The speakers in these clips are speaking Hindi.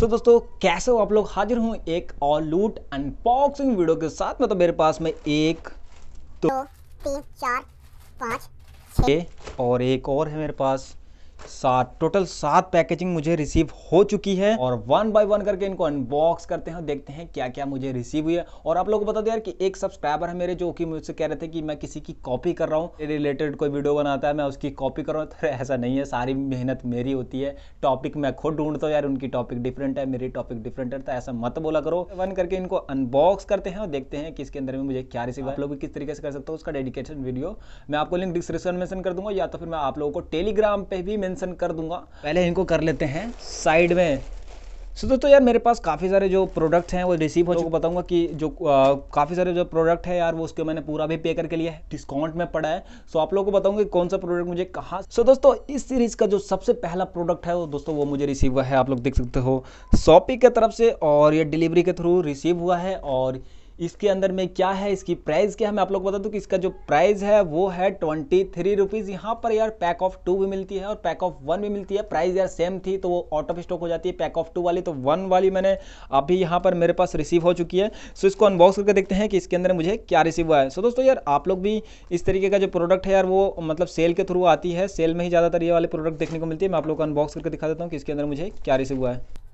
सो so, दोस्तों कैसे हो आप लोग हाजिर हूँ एक और लूट अनबॉक्सिंग वीडियो के साथ मतलब मेरे पास में एक दो तो, तीन चार पाँच छः और एक और है मेरे पास सात टोटल सात पैकेजिंग मुझे रिसीव हो चुकी है और वन बाय वन करके इनको अनबॉक्स करते हैं देखते हैं क्या क्या मुझे रिसीव हुई है और आप लोगों को बता दें यार कि एक सब्सक्राइबर है मेरे जो कि मुझसे कह रहे थे कि मैं किसी की कॉपी कर रहा हूँ रिलेटेड कोई वीडियो बनाता है मैं उसकी कॉपी कर रहा हूँ ऐसा नहीं है सारी मेहनत मेरी होती है टॉपिक मैं खुद ढूंढता हूँ यार उनकी टॉपिक डिफरेंट है मेरी टॉपिक डिफरेंट है तो ऐसा मत बोला करो वन करके इनको अनबॉक्स करते हैं और देखते हैं कि इसके अंदर में मुझे क्या रिसीव आप लोग किस तरीके से कर सकते हो उसका डेडिकेशन वीडियो मैं आपको लिंक डिस्क्रिप्शन में कर दूंगा या तो फिर मैं आप लोगों को टेलीग्राम पर भी मेंशन कर दूंगा पहले इनको कर लेते हैं साइड में सो so, दोस्तों यार मेरे पास काफ़ी सारे जो प्रोडक्ट हैं वो रिसीव हो तो चुके बताऊंगा कि जो काफ़ी सारे जो प्रोडक्ट है यार वो उसके मैंने पूरा भी पे करके लिया है डिस्काउंट में पड़ा है सो so, आप लोगों को बताऊंगा कि कौन सा प्रोडक्ट मुझे कहाँ सो so, दोस्तों इस सीरीज का जो सबसे पहला प्रोडक्ट है वो दोस्तों वो मुझे रिसीव हुआ है आप लोग देख सकते हो शॉपिंग के तरफ से और ये डिलीवरी के थ्रू रिसीव हुआ है और इसके अंदर में क्या है इसकी प्राइस क्या है मैं आप लोग बता दूं कि इसका जो प्राइस है वो है ट्वेंटी थ्री रुपीज़ यहाँ पर यार पैक ऑफ टू भी मिलती है और पैक ऑफ वन भी मिलती है प्राइस यार सेम थी तो वो आउट ऑफ स्टॉक हो जाती है पैक ऑफ टू वाली तो वन वाली मैंने अभी यहाँ पर मेरे पास रिसीव हो चुकी है सो इसको अनबॉक्स करके देखते हैं कि इसके अंदर मुझे क्या रिसीव हुआ है सो दोस्तों यार आप लोग भी इस तरीके का जो प्रोडक्ट है यार वो मतलब सेल के थ्रू आती है सेल में ही ज़्यादातर ये वाले प्रोडक्ट देखने को मिलती है मैं आप लोग को अनबॉक्स करके दिखा देता हूँ कि इसके अंदर मुझे क्या रिसीव हुआ है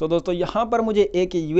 सो दोस्तों यहाँ पर मुझे एक यू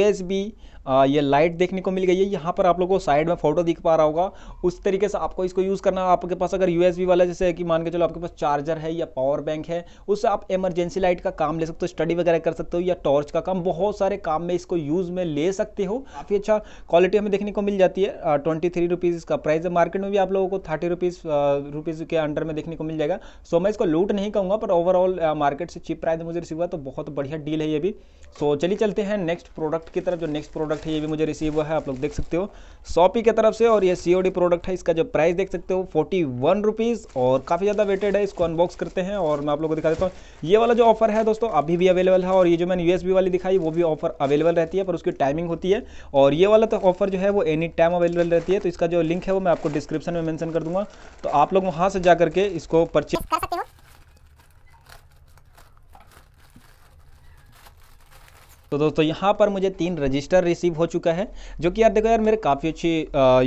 ये लाइट देखने को मिल गई है यहाँ पर आप लोगों को साइड में फोटो दिख पा रहा होगा उस तरीके से आपको इसको यूज़ करना आपके पास अगर यूएसबी वाला जैसे कि मान के चलो आपके पास चार्जर है या पावर बैंक है उससे आप इमरजेंसी लाइट का काम ले सकते हो स्टडी वगैरह कर सकते हो या टॉर्च का काम बहुत सारे काम में इसको यूज़ में ले सकते हो काफ़ी अच्छा क्वालिटी हमें देखने को मिल जाती है ट्वेंटी थ्री रुपीज़ इसका प्राइस है मार्केट में भी आप लोगों को थर्टी रुपीज़ रुपीज़ के अंडर में देखने को मिल जाएगा सो मैं इसको लूट नहीं कहूँगा पर ओवरऑल मार्केट से चीप प्राइस मुझे रिसीव हुआ तो बहुत बढ़िया डील है ये भी सो चलिए चलते हैं नेक्स्ट प्रोडक्ट की तरफ जो नेक्स्ट प्रोडक्ट प्रोडक्ट है ये भी मुझे रिसीव हुआ है आप लोग देख सकते हो सॉपी की तरफ से और ये सी प्रोडक्ट है इसका जो प्राइस देख सकते हो फोर्टी वन रुपीज़ और काफ़ी ज़्यादा वेटेड है इसको अनबॉक्स करते हैं और मैं आप लोग को दिखा देता हूँ ये वाला जो ऑफर है दोस्तों अभी भी अवेलेबल है और ये जो मैंने यू वाली दिखाई वो भी ऑफर अवेलेबल रहती है पर उसकी टाइमिंग होती है और ये वाला तो ऑफर जो है वो एनी टाइम अवेलेबल रहती है तो इसका जो लिंक है वो मैं आपको डिस्क्रिप्शन में मैंशन कर दूंगा तो आप लोग वहाँ से जा करके इसको परचेज कर सकते हो तो दोस्तों यहाँ पर मुझे तीन रजिस्टर रिसीव हो चुका है जो कि यार देखो यार मेरे काफ़ी अच्छी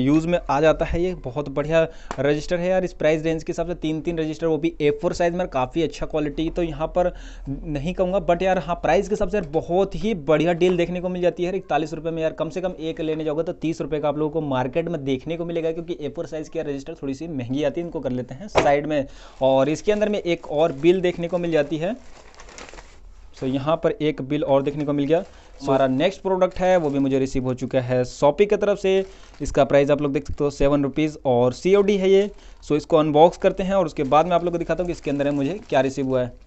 यूज़ में आ जाता है ये बहुत बढ़िया रजिस्टर है यार इस प्राइस रेंज के हिसाब से तीन तीन रजिस्टर वो भी ए फोर साइज़ में काफ़ी अच्छा क्वालिटी तो यहाँ पर नहीं कहूँगा बट यार हाँ प्राइस के हिसाब से बहुत ही बढ़िया डील देखने को मिल जाती है इकतालीस रुपये में यार कम से कम एक लेने जाओगे तो तीस रुपये का आप लोगों को मार्केट में देखने को मिलेगा क्योंकि ए फोर साइज़ की यार रजिस्टर थोड़ी सी महंगी आती है इनको कर लेते हैं साइड में और इसके अंदर में एक और बिल देखने को मिल जाती है सो यहाँ पर एक बिल और देखने को मिल गया हमारा नेक्स्ट प्रोडक्ट है वो भी मुझे रिसीव हो चुका है शॉपी की तरफ से इसका प्राइस आप लोग देख सकते हो सेवन रुपीज़ और सी है ये सो इसको अनबॉक्स करते हैं और उसके बाद में आप लोग को दिखाता हूँ कि इसके अंदर है मुझे क्या रिसीव हुआ है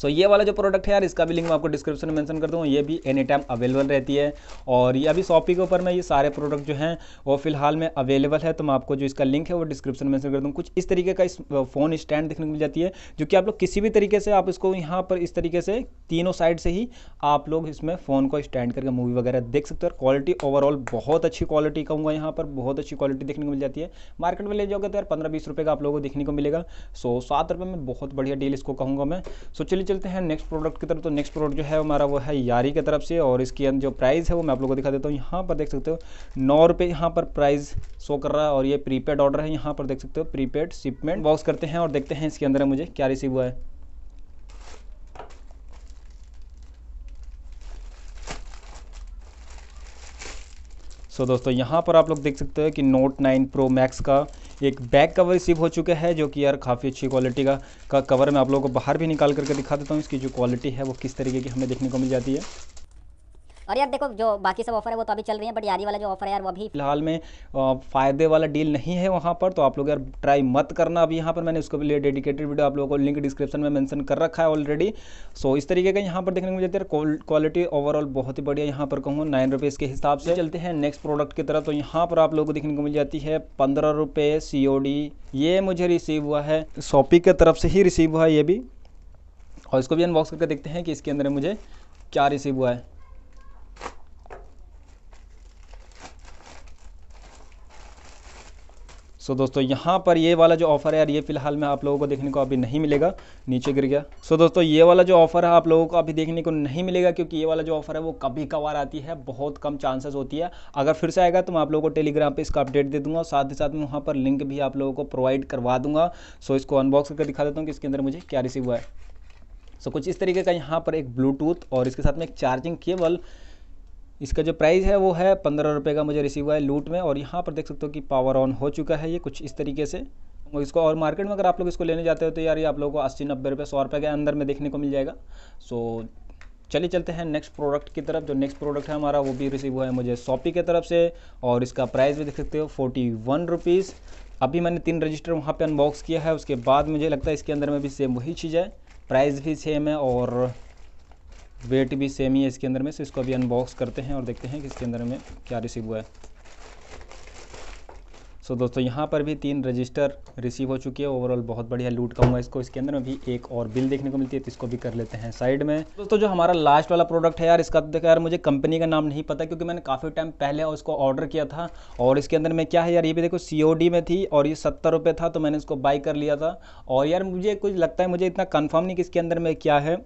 सो ये वाला जो प्रोडक्ट है यार इसका भी लिंक मैं आपको डिस्क्रिप्शन में मैंशन कर दूँ ये भी एनी टाइम अवेलेबल रहती है और ये अभी शॉपिंग के ऊपर में ये सारे प्रोडक्ट जो हैं वो फिलहाल में अवेलेबल है तो मैं आपको जो इसका लिंक है वो डिस्क्रिप्शन में मैंशन कर दूँ कुछ इस तरीके का इस फोन स्टैंड देखने को मिल जाती है जो कि आप लोग किसी भी तरीके से आप इसको यहाँ पर इस तरीके से तीनों साइड से ही आप लोग इसमें फ़ोन को स्टैंड करके मूवी वगैरह देख सकते हो और क्वालिटी ओवरऑल बहुत अच्छी क्वालिटी कहूँगा यहाँ पर बहुत अच्छी क्वालिटी देखने को मिल जाती है मार्केट में ले जाओगे तो यार पंद्रह बीस रुपये का आप लोगों को देखने को मिलेगा सो सात रुपये में बहुत बढ़िया डील इसको कहूँगा मैं सो चलिए चलते हैं नेक्स्ट प्रोडक्ट की तरफ तो नेक्स्ट प्रोडक्ट जो है हमारा वो है यारी की तरफ से और इसके अंदर जो प्राइस है वो मैं आप लोगों को दिखा देता हूँ यहाँ पर देख सकते हो नौ रुपये यहाँ पर प्राइस शो कर रहा है और ये प्रीपेड ऑर्डर है यहाँ पर देख सकते हो प्रीपेड शिपमेंट बॉक्स करते हैं और देखते हैं इसके अंदर मुझे क्या रिसीव हुआ है सो so, दोस्तों यहाँ पर आप लोग देख सकते हो कि नोट 9 प्रो मैक्स का एक बैक कवर रिसीव हो चुका है जो कि यार काफ़ी अच्छी क्वालिटी का का कवर मैं आप लोगों को बाहर भी निकाल करके दिखा देता हूँ इसकी जो क्वालिटी है वो किस तरीके की हमें देखने को मिल जाती है और यार देखो जो बाकी सब ऑफर है वो तो अभी चल रही है बट यारी वाला जो ऑफर है यार वो अभी फिलहाल में फ़ायदे वाला डील नहीं है वहाँ पर तो आप लोग यार ट्राई मत करना अभी यहाँ पर मैंने उसको लिए डेडिकेटेड वीडियो आप लोगों को लिंक डिस्क्रिप्शन में मैंशन कर रखा है ऑलरेडी सो इस तरीके का यहाँ पर देखने को जाती है क्वालिटी ओवरऑल बहुत ही बढ़िया यहाँ पर कहूँ नाइन रुपीज़ के हिसाब से चलते हैं नेक्स्ट प्रोडक्ट की तरफ तो यहाँ पर आप लोगों को देखने को मिल जाती है पंद्रह रुपये सी ये मुझे रिसीव हुआ है शॉपी की तरफ से ही रिसीव हुआ है ये भी और इसको भी अनबॉक्स करके देखते हैं कि इसके अंदर मुझे क्या रिसीव हुआ है सो दोस्तों यहाँ पर ये वाला जो ऑफर है यार ये फिलहाल में आप लोगों को देखने को अभी नहीं मिलेगा नीचे गिर गया सो दोस्तों ये वाला जो ऑफर है आप लोगों को अभी देखने को नहीं मिलेगा क्योंकि ये वाला जो ऑफर है वो कभी कभार आती है बहुत कम चांसेस होती है अगर फिर से आएगा तो मैं आप लोगों को टेलीग्राम पर इसका अपडेट दे दूंगा साथ ही साथ में वहाँ पर लिंक भी आप लोगों को प्रोवाइड करवा दूंगा सो इसको अनबॉक्स करके दिखा देता हूँ कि इसके अंदर मुझे क्या रिसीव हुआ है सो कुछ इस तरीके का यहाँ पर एक ब्लूटूथ और इसके साथ में एक चार्जिंग केबल इसका जो प्राइस है वो है पंद्रह रुपये का मुझे रिसीव हुआ है लूट में और यहाँ पर देख सकते हो कि पावर ऑन हो चुका है ये कुछ इस तरीके से इसको और मार्केट में अगर आप लोग इसको लेने जाते हो तो यार ये आप लोगों को अस्सी नब्बे रुपये सौ रुपये के अंदर में देखने को मिल जाएगा सो चलिए चलते हैं नेक्स्ट प्रोडक्ट की तरफ जो नेक्स्ट प्रोडक्ट है हमारा वो भी रिसीव हुआ है मुझे शॉपी की तरफ से और इसका प्राइस भी देख सकते हो फोर्टी वन रुपीज़ अभी मैंने तीन रजिस्टर वहाँ पर अनबॉक्स किया है उसके बाद मुझे लगता है इसके अंदर में भी सेम वही चीज़ है प्राइस भी सेम है और वेट भी सेम ही है इसके अंदर में से इसको अभी अनबॉक्स करते हैं और देखते हैं कि इसके अंदर में क्या रिसीव हुआ है सो so, दोस्तों यहाँ पर भी तीन रजिस्टर रिसीव हो चुकी है ओवरऑल बहुत बढ़िया लूट कहूँगा इसको इसके अंदर में भी एक और बिल देखने को मिलती है तो इसको भी कर लेते हैं साइड में दोस्तों जो हमारा लास्ट वाला प्रोडक्ट है यार इसका तो यार मुझे कंपनी का नाम नहीं पता क्योंकि मैंने काफ़ी टाइम पहले उसको ऑर्डर किया था और इसके अंदर में क्या है यार ये भी देखो सी में थी और ये सत्तर रुपये था तो मैंने इसको बाई कर लिया था और यार मुझे कुछ लगता है मुझे इतना कन्फर्म नहीं कि इसके अंदर में क्या है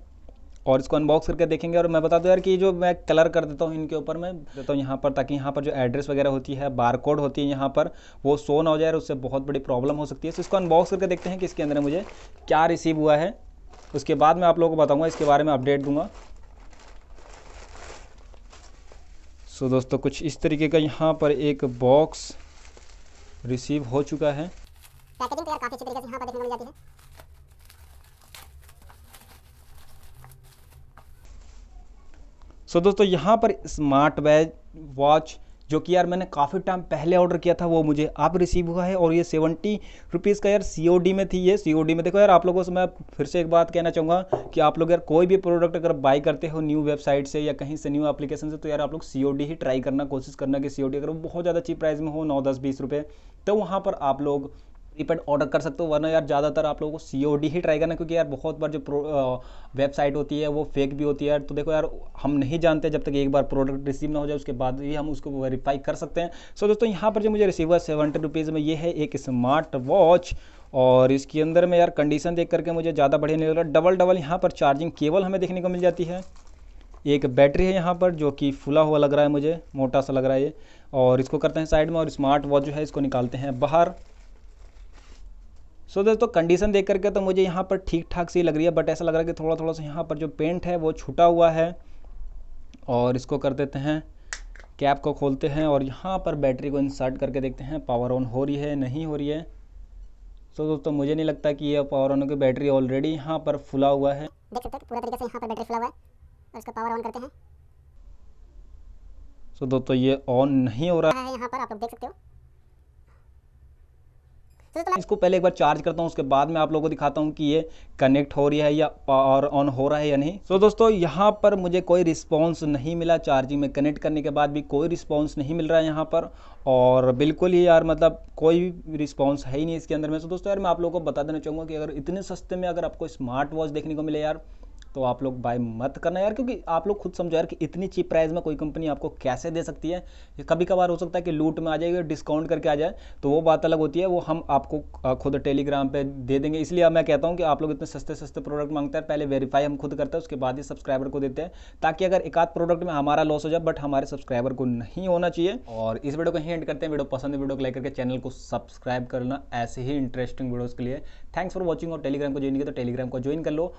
और इसको अनबॉक्स करके देखेंगे और मैं बता दूं यार कि जो मैं कलर कर देता हूँ इनके ऊपर मैं देता हूँ यहाँ पर ताकि यहाँ पर जो एड्रेस वगैरह होती है बार कोड होती है यहाँ पर वो सो ना हो जाए उससे बहुत बड़ी प्रॉब्लम हो सकती है तो इसको अनबॉक्स करके देखते हैं कि इसके अंदर मुझे क्या रिसीव हुआ है उसके बाद मैं आप लोगों को बताऊँगा इसके बारे में अपडेट दूंगा सो दोस्तों कुछ इस तरीके का यहाँ पर एक बॉक्स रिसीव हो चुका है पैकेजिंग तो यार काफ़ी अच्छी तरीके से यहाँ पर देखने को मिल जाती है सो दोस्तों यहाँ पर स्मार्ट वैच वॉच जो कि यार मैंने काफ़ी टाइम पहले ऑर्डर किया था वो मुझे आप रिसीव हुआ है और ये सेवेंटी रुपीज़ का यार सी में थी ये सी में देखो यार आप लोगों से मैं फिर से एक बात कहना चाहूँगा कि आप लोग यार कोई भी प्रोडक्ट अगर बाई करते हो न्यू वेबसाइट से या कहीं से न्यू एप्लीकेशन से तो यार आप लोग सी ही ट्राई करना कोशिश करना कि सी अगर बहुत ज़्यादा चीप प्राइस में हो नौ दस बीस रुपये तो वहाँ पर आप लोग प्रीपेड ऑर्डर कर सकते हो वरना यार ज़्यादातर आप लोगों को सी ही ट्राई करना क्योंकि यार बहुत बार जो वेबसाइट होती है वो फेक भी होती है तो देखो यार हम नहीं जानते जब तक एक बार प्रोडक्ट रिसीव ना हो जाए उसके बाद ही हम उसको वेरीफाई कर सकते हैं सो दोस्तों यहाँ पर जो मुझे रिसीवर सेवेंटी रुपीज़ में ये है एक स्मार्ट वॉच और इसके अंदर में यार कंडीशन देख करके मुझे ज़्यादा बढ़िया नहीं लग रहा डबल डबल यहाँ पर चार्जिंग केबल हमें देखने को मिल जाती है एक बैटरी है यहाँ पर जो कि फुला हुआ लग रहा है मुझे मोटा सा लग रहा है ये और इसको करते हैं साइड में और स्मार्ट वॉच जो है इसको निकालते हैं बाहर सो so, दोस्तों कंडीशन तो देख करके तो मुझे यहाँ पर ठीक ठाक सी लग रही है बट ऐसा लग रहा है कि थोड़ा थोड़ा सा यहाँ पर जो पेंट है वो छूटा हुआ है और इसको कर देते हैं कैप को खोलते हैं और यहाँ पर बैटरी को इंसर्ट करके देखते हैं पावर ऑन हो रही है नहीं हो रही है सो so, दोस्तों मुझे नहीं लगता कि यह पावर ऑन की बैटरी ऑलरेडी यहाँ पर फुला हुआ है सो so, दोस्तों ये ऑन नहीं हो रहा है यहाँ पर आप लोग देख सकते हो इसको पहले एक बार चार्ज करता हूँ उसके बाद में आप लोगों को दिखाता हूँ कि ये कनेक्ट हो रही है या पावर ऑन हो रहा है या नहीं सो so, दोस्तों यहाँ पर मुझे कोई रिस्पॉन्स नहीं मिला चार्जिंग में कनेक्ट करने के बाद भी कोई रिस्पॉन्स नहीं मिल रहा है यहाँ पर और बिल्कुल ही यार मतलब कोई रिस्पॉन्स है ही नहीं इसके अंदर में सो so, दोस्तों यार मैं आप लोगों को बता देना चाहूँगा कि अगर इतने सस्ते में अगर आपको स्मार्ट वॉच देखने को मिले यार तो आप लोग बाय मत करना यार क्योंकि आप लोग खुद समझो यार कि इतनी चीप प्राइस में कोई कंपनी आपको कैसे दे सकती है कभी कभार हो सकता है कि लूट में आ जाए डिस्काउंट करके आ जाए तो वो बात अलग होती है वो हम आपको खुद टेलीग्राम पर दे देंगे इसलिए मैं कहता हूँ कि आप लोग इतने सस्ते सस्ते प्रोडक्ट मांगते हैं पहले वेरीफाई हम खुद करते हैं उसके बाद ही सब्सक्राइबर को देते हैं ताकि अगर एक आध प्रोडक्ट में हमारा लॉस हो जाए बट हमारे सब्सक्राइबर को नहीं होना चाहिए और इस वीडियो को ही एंड करते हैं वीडियो पसंद है वीडियो को लाइक करके चैनल को सब्सक्राइब करना ऐसे ही इंटरेस्टिंग वीडियोज़ के लिए थैंक्स फॉर वॉचिंग और टेलीग्राम को ज्वाइन किया तो टेलीग्राम को ज्वाइन कर लो